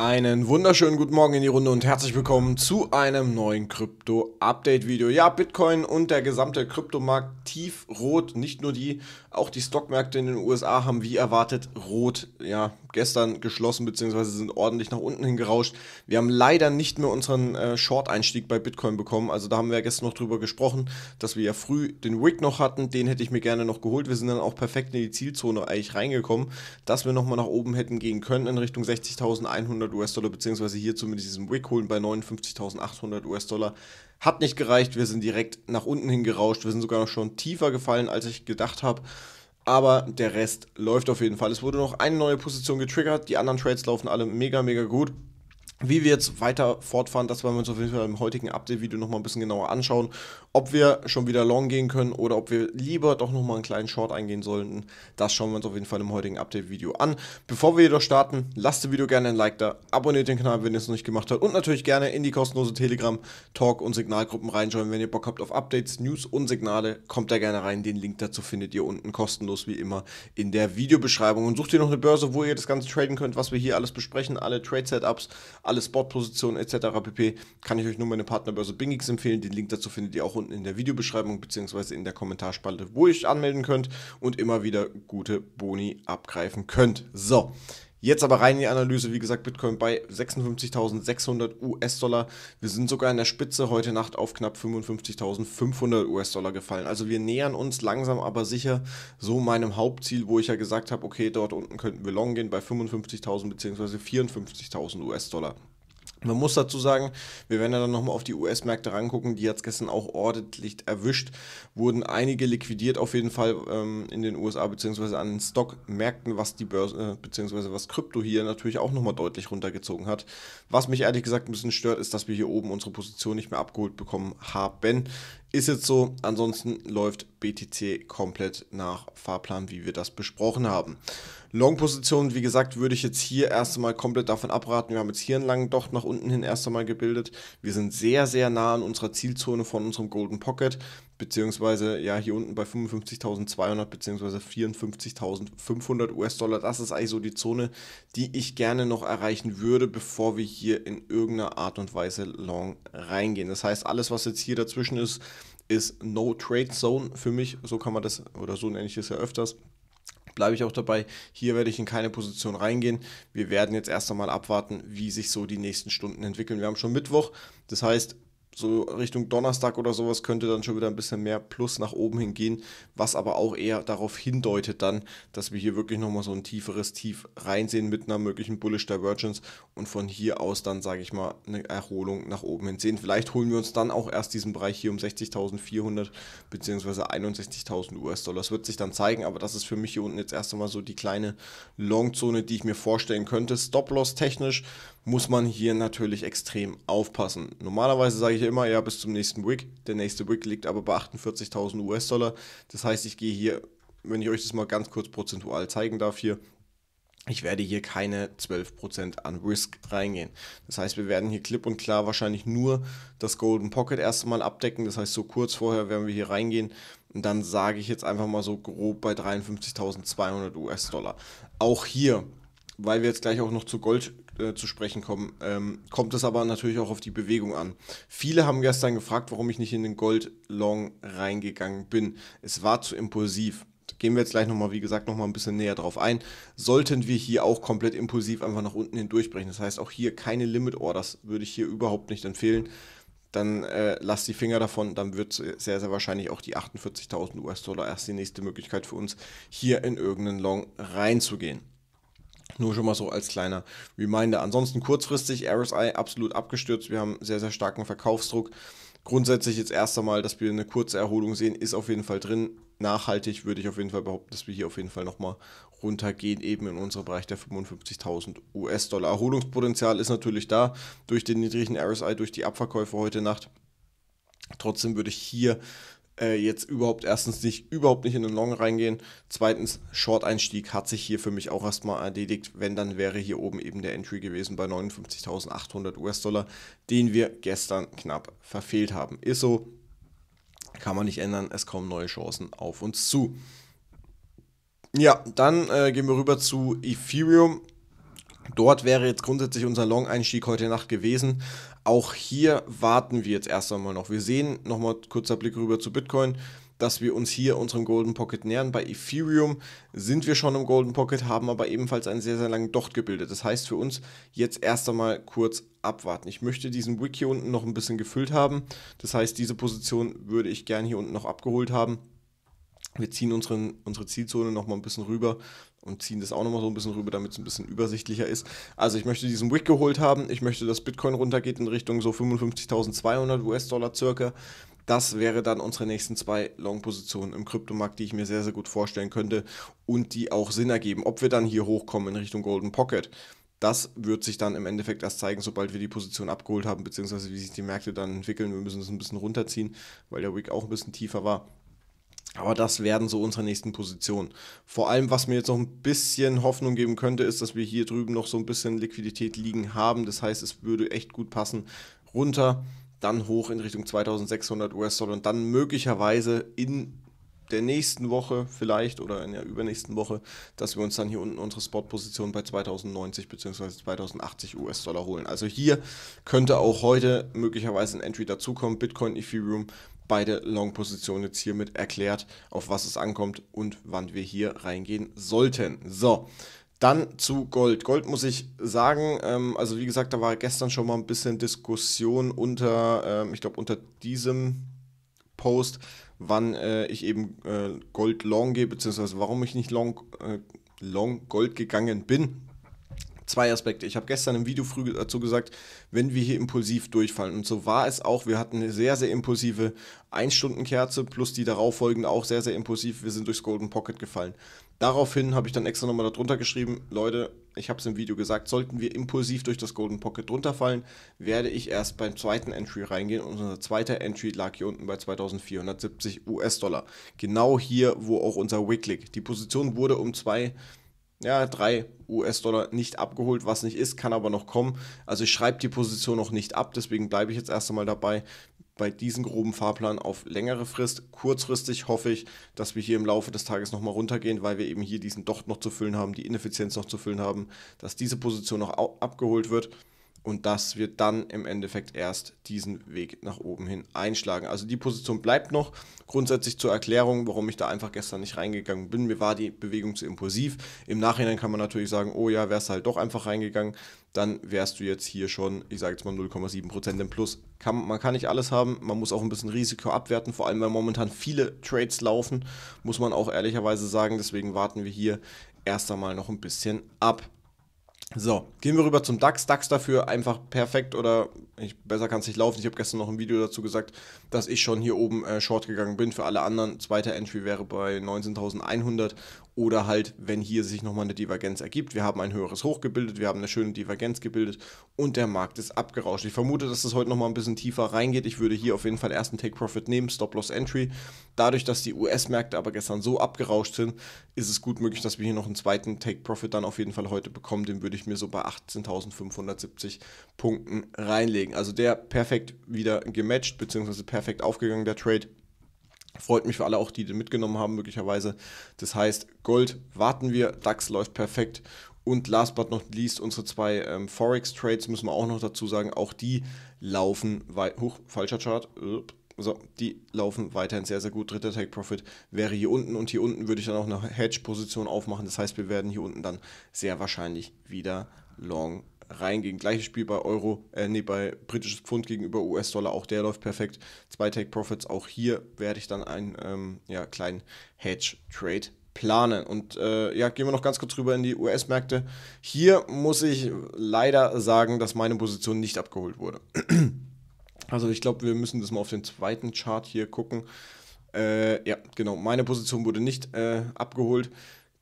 Einen wunderschönen guten Morgen in die Runde und herzlich willkommen zu einem neuen Krypto-Update-Video. Ja, Bitcoin und der gesamte Kryptomarkt tief rot, nicht nur die, auch die Stockmärkte in den USA haben wie erwartet rot ja, gestern geschlossen, beziehungsweise sind ordentlich nach unten hingerauscht. Wir haben leider nicht mehr unseren äh, Short-Einstieg bei Bitcoin bekommen. Also da haben wir ja gestern noch drüber gesprochen, dass wir ja früh den Wick noch hatten. Den hätte ich mir gerne noch geholt. Wir sind dann auch perfekt in die Zielzone eigentlich reingekommen, dass wir nochmal nach oben hätten gehen können in Richtung 60.100 US-Dollar, beziehungsweise hier zumindest diesen Wick holen bei 59.800 US-Dollar. Hat nicht gereicht. Wir sind direkt nach unten hingerauscht. Wir sind sogar noch schon tiefer gefallen, als ich gedacht habe aber der Rest läuft auf jeden Fall. Es wurde noch eine neue Position getriggert, die anderen Trades laufen alle mega, mega gut wie wir jetzt weiter fortfahren, das werden wir uns auf jeden Fall im heutigen Update-Video nochmal ein bisschen genauer anschauen, ob wir schon wieder long gehen können oder ob wir lieber doch nochmal einen kleinen Short eingehen sollten. Das schauen wir uns auf jeden Fall im heutigen Update-Video an. Bevor wir jedoch starten, lasst dem Video gerne ein Like da, abonniert den Kanal, wenn ihr es noch nicht gemacht habt und natürlich gerne in die kostenlose Telegram, Talk und Signalgruppen reinschauen, wenn ihr Bock habt auf Updates, News und Signale, kommt da gerne rein. Den Link dazu findet ihr unten kostenlos wie immer in der Videobeschreibung und sucht ihr noch eine Börse, wo ihr das Ganze traden könnt, was wir hier alles besprechen, alle Trade-Setups, alle Sportpositionen etc. pp. kann ich euch nur meine Partnerbörse Bingix empfehlen. Den Link dazu findet ihr auch unten in der Videobeschreibung bzw. in der Kommentarspalte, wo ihr euch anmelden könnt und immer wieder gute Boni abgreifen könnt. So, Jetzt aber rein in die Analyse, wie gesagt, Bitcoin bei 56.600 US-Dollar. Wir sind sogar in der Spitze heute Nacht auf knapp 55.500 US-Dollar gefallen. Also wir nähern uns langsam aber sicher so meinem Hauptziel, wo ich ja gesagt habe, okay, dort unten könnten wir long gehen bei 55.000 bzw. 54.000 US-Dollar. Man muss dazu sagen, wir werden ja dann nochmal auf die US-Märkte rangucken, die jetzt gestern auch ordentlich erwischt, wurden einige liquidiert auf jeden Fall ähm, in den USA beziehungsweise an den Stockmärkten, was die Börse äh, beziehungsweise was Krypto hier natürlich auch nochmal deutlich runtergezogen hat. Was mich ehrlich gesagt ein bisschen stört, ist, dass wir hier oben unsere Position nicht mehr abgeholt bekommen haben. Ist jetzt so, ansonsten läuft BTC komplett nach Fahrplan, wie wir das besprochen haben. long position wie gesagt, würde ich jetzt hier erst einmal komplett davon abraten. Wir haben jetzt hier einen langen Docht nach unten hin erst einmal gebildet. Wir sind sehr, sehr nah an unserer Zielzone von unserem Golden Pocket beziehungsweise ja hier unten bei 55.200 beziehungsweise 54.500 US-Dollar. Das ist eigentlich so die Zone, die ich gerne noch erreichen würde, bevor wir hier in irgendeiner Art und Weise long reingehen. Das heißt, alles, was jetzt hier dazwischen ist, ist No Trade Zone für mich. So kann man das oder so nenne ich es ja öfters bleibe ich auch dabei. Hier werde ich in keine Position reingehen. Wir werden jetzt erst einmal abwarten, wie sich so die nächsten Stunden entwickeln. Wir haben schon Mittwoch, das heißt, so Richtung Donnerstag oder sowas könnte dann schon wieder ein bisschen mehr Plus nach oben hingehen, was aber auch eher darauf hindeutet dann, dass wir hier wirklich nochmal so ein tieferes Tief reinsehen mit einer möglichen Bullish Divergence und von hier aus dann, sage ich mal, eine Erholung nach oben hin sehen. Vielleicht holen wir uns dann auch erst diesen Bereich hier um 60.400 bzw. 61.000 US-Dollar. Das wird sich dann zeigen, aber das ist für mich hier unten jetzt erst einmal so die kleine Long-Zone, die ich mir vorstellen könnte. Stop-Loss technisch muss man hier natürlich extrem aufpassen. Normalerweise sage ich immer, ja, bis zum nächsten Wick. Der nächste Wick liegt aber bei 48.000 US-Dollar. Das heißt, ich gehe hier, wenn ich euch das mal ganz kurz prozentual zeigen darf hier, ich werde hier keine 12% an Risk reingehen. Das heißt, wir werden hier klipp und klar wahrscheinlich nur das Golden Pocket erstmal abdecken. Das heißt, so kurz vorher werden wir hier reingehen. Und dann sage ich jetzt einfach mal so grob bei 53.200 US-Dollar. Auch hier, weil wir jetzt gleich auch noch zu Gold äh, zu sprechen kommen. Ähm, kommt es aber natürlich auch auf die Bewegung an. Viele haben gestern gefragt, warum ich nicht in den Gold Long reingegangen bin. Es war zu impulsiv. Da gehen wir jetzt gleich nochmal, wie gesagt, nochmal ein bisschen näher drauf ein. Sollten wir hier auch komplett impulsiv einfach nach unten hindurchbrechen, das heißt auch hier keine Limit Orders, würde ich hier überhaupt nicht empfehlen dann äh, lasst die Finger davon, dann wird sehr, sehr wahrscheinlich auch die 48.000 US-Dollar erst die nächste Möglichkeit für uns, hier in irgendeinen Long reinzugehen. Nur schon mal so als kleiner Reminder. Ansonsten kurzfristig RSI absolut abgestürzt. Wir haben sehr, sehr starken Verkaufsdruck. Grundsätzlich jetzt erst einmal, dass wir eine kurze Erholung sehen, ist auf jeden Fall drin. Nachhaltig würde ich auf jeden Fall behaupten, dass wir hier auf jeden Fall nochmal runtergehen, eben in unserem Bereich der 55.000 US-Dollar. Erholungspotenzial ist natürlich da durch den niedrigen RSI, durch die Abverkäufe heute Nacht. Trotzdem würde ich hier äh, jetzt überhaupt erstens nicht, überhaupt nicht in den Long reingehen. Zweitens, Short-Einstieg hat sich hier für mich auch erstmal erledigt. Wenn, dann wäre hier oben eben der Entry gewesen bei 59.800 US-Dollar, den wir gestern knapp verfehlt haben. Ist so, kann man nicht ändern. Es kommen neue Chancen auf uns zu. Ja, dann äh, gehen wir rüber zu Ethereum. Dort wäre jetzt grundsätzlich unser Long-Einstieg heute Nacht gewesen, auch hier warten wir jetzt erst einmal noch. Wir sehen, nochmal kurzer Blick rüber zu Bitcoin, dass wir uns hier unserem Golden Pocket nähern. Bei Ethereum sind wir schon im Golden Pocket, haben aber ebenfalls einen sehr, sehr langen Docht gebildet. Das heißt für uns jetzt erst einmal kurz abwarten. Ich möchte diesen Wick hier unten noch ein bisschen gefüllt haben. Das heißt, diese Position würde ich gern hier unten noch abgeholt haben. Wir ziehen unseren, unsere Zielzone nochmal ein bisschen rüber, und ziehen das auch nochmal so ein bisschen rüber, damit es ein bisschen übersichtlicher ist. Also ich möchte diesen Wick geholt haben, ich möchte, dass Bitcoin runtergeht in Richtung so 55.200 US-Dollar circa. Das wäre dann unsere nächsten zwei Long-Positionen im Kryptomarkt, die ich mir sehr, sehr gut vorstellen könnte und die auch Sinn ergeben. Ob wir dann hier hochkommen in Richtung Golden Pocket, das wird sich dann im Endeffekt erst zeigen, sobald wir die Position abgeholt haben, beziehungsweise wie sich die Märkte dann entwickeln. Wir müssen es ein bisschen runterziehen, weil der Wick auch ein bisschen tiefer war. Aber das werden so unsere nächsten Positionen. Vor allem, was mir jetzt noch ein bisschen Hoffnung geben könnte, ist, dass wir hier drüben noch so ein bisschen Liquidität liegen haben. Das heißt, es würde echt gut passen, runter, dann hoch in Richtung 2600 US-Dollar und dann möglicherweise in der nächsten Woche vielleicht oder in der übernächsten Woche, dass wir uns dann hier unten unsere Spotposition bei 2090 bzw. 2080 US-Dollar holen. Also hier könnte auch heute möglicherweise ein Entry dazukommen. Bitcoin, Ethereum, beide Long-Positionen jetzt hiermit erklärt, auf was es ankommt und wann wir hier reingehen sollten. So, dann zu Gold. Gold muss ich sagen, ähm, also wie gesagt, da war gestern schon mal ein bisschen Diskussion unter, ähm, ich glaube, unter diesem Post, wann äh, ich eben äh, Gold long gehe, beziehungsweise warum ich nicht long, äh, long Gold gegangen bin zwei Aspekte. Ich habe gestern im Video früh dazu gesagt, wenn wir hier impulsiv durchfallen. Und so war es auch. Wir hatten eine sehr, sehr impulsive 1-Stunden-Kerze plus die darauffolgende auch sehr, sehr impulsiv. Wir sind durchs Golden Pocket gefallen. Daraufhin habe ich dann extra nochmal darunter geschrieben, Leute, ich habe es im Video gesagt, sollten wir impulsiv durch das Golden Pocket runterfallen, werde ich erst beim zweiten Entry reingehen und unser zweiter Entry lag hier unten bei 2470 US-Dollar. Genau hier, wo auch unser Wick liegt. Die Position wurde um zwei ja, drei US-Dollar nicht abgeholt, was nicht ist, kann aber noch kommen. Also ich schreibe die Position noch nicht ab, deswegen bleibe ich jetzt erst einmal dabei bei diesem groben Fahrplan auf längere Frist. Kurzfristig hoffe ich, dass wir hier im Laufe des Tages nochmal runtergehen, weil wir eben hier diesen Docht noch zu füllen haben, die Ineffizienz noch zu füllen haben, dass diese Position noch abgeholt wird. Und das wird dann im Endeffekt erst diesen Weg nach oben hin einschlagen. Also die Position bleibt noch. Grundsätzlich zur Erklärung, warum ich da einfach gestern nicht reingegangen bin. Mir war die Bewegung zu impulsiv. Im Nachhinein kann man natürlich sagen, oh ja, wärst du halt doch einfach reingegangen, dann wärst du jetzt hier schon, ich sage jetzt mal 0,7% im Plus. Kann, man kann nicht alles haben, man muss auch ein bisschen Risiko abwerten, vor allem weil momentan viele Trades laufen, muss man auch ehrlicherweise sagen. Deswegen warten wir hier erst einmal noch ein bisschen ab. So, gehen wir rüber zum DAX. DAX dafür einfach perfekt oder ich, besser kann es nicht laufen. Ich habe gestern noch ein Video dazu gesagt, dass ich schon hier oben äh, short gegangen bin. Für alle anderen, zweiter Entry wäre bei 19.100 oder halt, wenn hier sich nochmal eine Divergenz ergibt. Wir haben ein höheres Hoch gebildet, wir haben eine schöne Divergenz gebildet und der Markt ist abgerauscht. Ich vermute, dass das heute nochmal ein bisschen tiefer reingeht. Ich würde hier auf jeden Fall ersten Take Profit nehmen, Stop Loss Entry. Dadurch, dass die US-Märkte aber gestern so abgerauscht sind, ist es gut möglich, dass wir hier noch einen zweiten Take Profit dann auf jeden Fall heute bekommen. Den würde ich mir so bei 18.570 Punkten reinlegen deswegen, also der perfekt wieder gematcht, beziehungsweise perfekt aufgegangen, der Trade. Freut mich für alle auch, die den mitgenommen haben, möglicherweise. Das heißt, Gold warten wir, DAX läuft perfekt. Und last but not least, unsere zwei ähm, Forex-Trades müssen wir auch noch dazu sagen, auch die laufen, hoch, falscher Chart, so, die laufen weiterhin sehr, sehr gut. Dritter Take Profit wäre hier unten und hier unten würde ich dann auch eine Hedge-Position aufmachen. Das heißt, wir werden hier unten dann sehr wahrscheinlich wieder long reingehen. Gleiches Spiel bei Euro, äh, nee, bei britisches Pfund gegenüber US-Dollar, auch der läuft perfekt. Zwei Take Profits, auch hier werde ich dann einen ähm, ja, kleinen Hedge-Trade planen. Und äh, ja, gehen wir noch ganz kurz rüber in die US-Märkte. Hier muss ich leider sagen, dass meine Position nicht abgeholt wurde. also ich glaube, wir müssen das mal auf den zweiten Chart hier gucken. Äh, ja, genau, meine Position wurde nicht äh, abgeholt.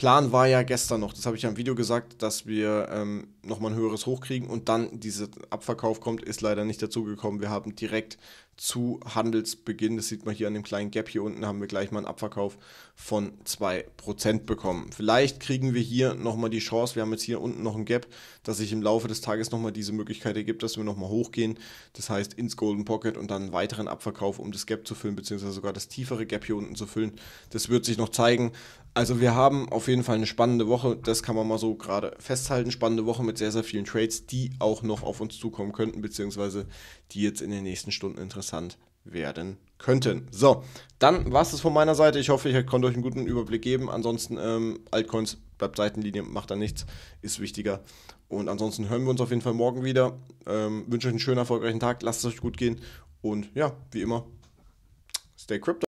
Plan war ja gestern noch, das habe ich ja im Video gesagt, dass wir ähm, nochmal ein höheres hochkriegen und dann dieser Abverkauf kommt, ist leider nicht dazu gekommen. Wir haben direkt zu Handelsbeginn. Das sieht man hier an dem kleinen Gap hier unten, haben wir gleich mal einen Abverkauf von 2% bekommen. Vielleicht kriegen wir hier nochmal die Chance, wir haben jetzt hier unten noch ein Gap, dass sich im Laufe des Tages nochmal diese Möglichkeit ergibt, dass wir nochmal hochgehen. Das heißt ins Golden Pocket und dann einen weiteren Abverkauf, um das Gap zu füllen, beziehungsweise sogar das tiefere Gap hier unten zu füllen. Das wird sich noch zeigen. Also wir haben auf jeden Fall eine spannende Woche, das kann man mal so gerade festhalten. Spannende Woche mit sehr, sehr vielen Trades, die auch noch auf uns zukommen könnten, beziehungsweise die jetzt in den nächsten Stunden interessant interessant werden könnten. So, dann war es das von meiner Seite. Ich hoffe, ich konnte euch einen guten Überblick geben. Ansonsten, ähm, Altcoins bleibt Seitenlinie, macht da nichts, ist wichtiger. Und ansonsten hören wir uns auf jeden Fall morgen wieder. Ähm, wünsche euch einen schönen, erfolgreichen Tag. Lasst es euch gut gehen. Und ja, wie immer, stay crypto.